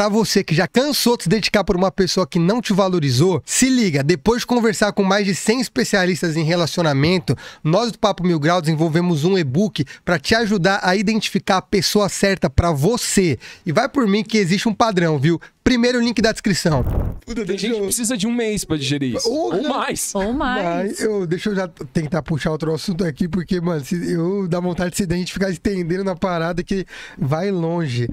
para você que já cansou de se dedicar por uma pessoa que não te valorizou, se liga, depois de conversar com mais de 100 especialistas em relacionamento, nós do Papo Mil Grau desenvolvemos um e-book para te ajudar a identificar a pessoa certa para você. E vai por mim que existe um padrão, viu? Primeiro link da descrição. Puta, Tem gente eu... que precisa de um mês pra digerir isso. Ou, Ou mais. Ou mais. eu, deixa eu já tentar puxar outro assunto aqui, porque, mano, eu dá vontade de se identificar estendendo na parada que vai longe.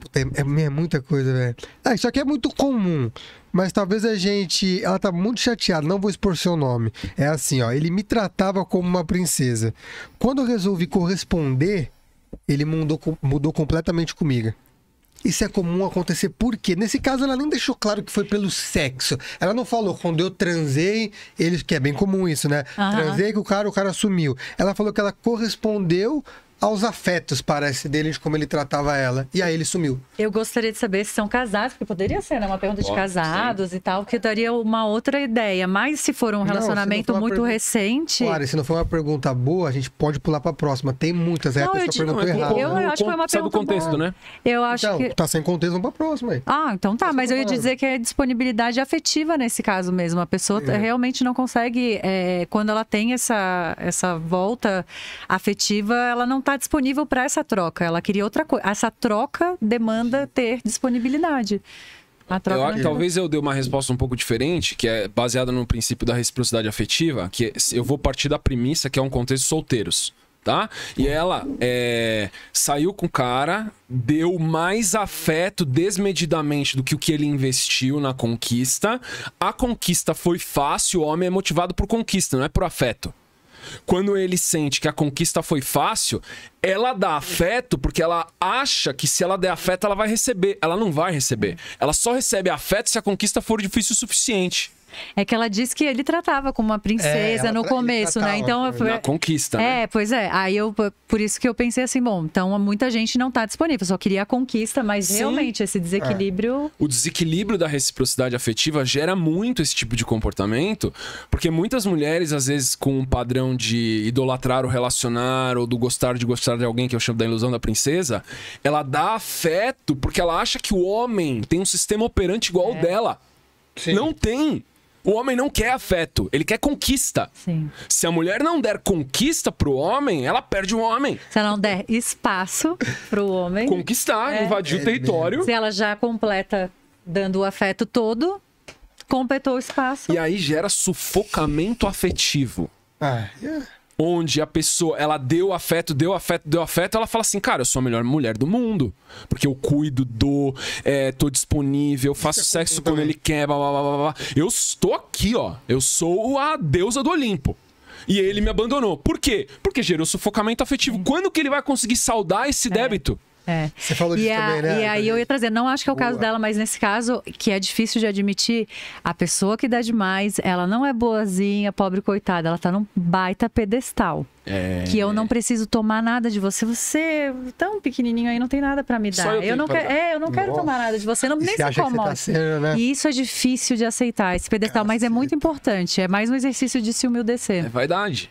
Puta, é, é muita coisa, velho. É, né? ah, isso aqui é muito comum, mas talvez a gente. Ela tá muito chateada, não vou expor seu nome. É assim, ó. Ele me tratava como uma princesa. Quando eu resolvi corresponder, ele mudou, mudou completamente comigo. Isso é comum acontecer porque, nesse caso, ela nem deixou claro que foi pelo sexo. Ela não falou quando eu transei, ele, que é bem comum isso, né? Uhum. Transei com o cara, o cara sumiu. Ela falou que ela correspondeu aos afetos, parece, dele, de como ele tratava ela. E aí ele sumiu. Eu gostaria de saber se são casados, porque poderia ser, né? Uma pergunta de casados sim. e tal, que daria uma outra ideia. Mas se for um relacionamento não, for muito recente. Claro, se não for uma pergunta boa, a gente pode pular pra próxima. Tem muitas, é não, a pessoa perguntou errado. Eu, eu, eu, acho que foi é uma pergunta. Sabe o contexto, boa. né? Eu acho então, que. Tá sem contexto, vamos pra próxima aí. Ah, então tá. tá mas eu ia tá dizer que é disponibilidade afetiva nesse caso mesmo. A pessoa é. realmente não consegue, é, quando ela tem essa, essa volta afetiva, ela não tá Tá disponível para essa troca. Ela queria outra coisa. Essa troca demanda ter disponibilidade. Eu, talvez eu dê uma resposta um pouco diferente, que é baseada no princípio da reciprocidade afetiva, que é, eu vou partir da premissa que é um contexto solteiros. Tá? E ela é, saiu com o cara, deu mais afeto desmedidamente do que o que ele investiu na conquista. A conquista foi fácil, o homem é motivado por conquista, não é por afeto. Quando ele sente que a conquista foi fácil, ela dá afeto porque ela acha que se ela der afeto, ela vai receber. Ela não vai receber. Ela só recebe afeto se a conquista for difícil o suficiente. É que ela disse que ele tratava como uma é, princesa é, no começo, né? Então, na eu... conquista. Né? É, né? pois é. Aí eu por isso que eu pensei assim, bom, então muita gente não está disponível, só queria a conquista, mas Sim. realmente esse é. desequilíbrio. É. O desequilíbrio da reciprocidade afetiva gera muito esse tipo de comportamento, porque muitas mulheres às vezes com um padrão de idolatrar ou relacionar ou do gostar de gostar de alguém que eu chamo da ilusão da princesa, ela dá afeto porque ela acha que o homem tem um sistema operante igual é. ao dela. Sim. Não tem. O homem não quer afeto, ele quer conquista. Sim. Se a mulher não der conquista pro homem, ela perde o homem. Se ela não der espaço pro homem. Conquistar, é. invadir é. o território. Se ela já completa dando o afeto todo, completou o espaço. E aí gera sufocamento afetivo. Ah, yeah. É onde a pessoa, ela deu afeto, deu afeto, deu afeto, ela fala assim, cara, eu sou a melhor mulher do mundo. Porque eu cuido, dou, é, tô disponível, faço é sexo quando ele quer, blá, blá, blá, blá. Eu estou aqui, ó. Eu sou a deusa do Olimpo. E ele me abandonou. Por quê? Porque gerou sufocamento afetivo. Quando que ele vai conseguir saldar esse é. débito? É. É. Você falou disso e também, a, né? E aí eu ia trazer, não acho que é o boa. caso dela, mas nesse caso, que é difícil de admitir, a pessoa que dá demais, ela não é boazinha, pobre coitada, ela tá num baita pedestal. É... Que eu não preciso tomar nada de você. Você tão pequenininho aí não tem nada para me dar. Eu, eu, não quero, é, eu não Nossa. quero tomar nada de você. Não e nem se tá incomoda. Tá sendo, né? E isso é difícil de aceitar esse pedestal, Caceta. mas é muito tá- importante. É mais um exercício de se humildecer. É verdade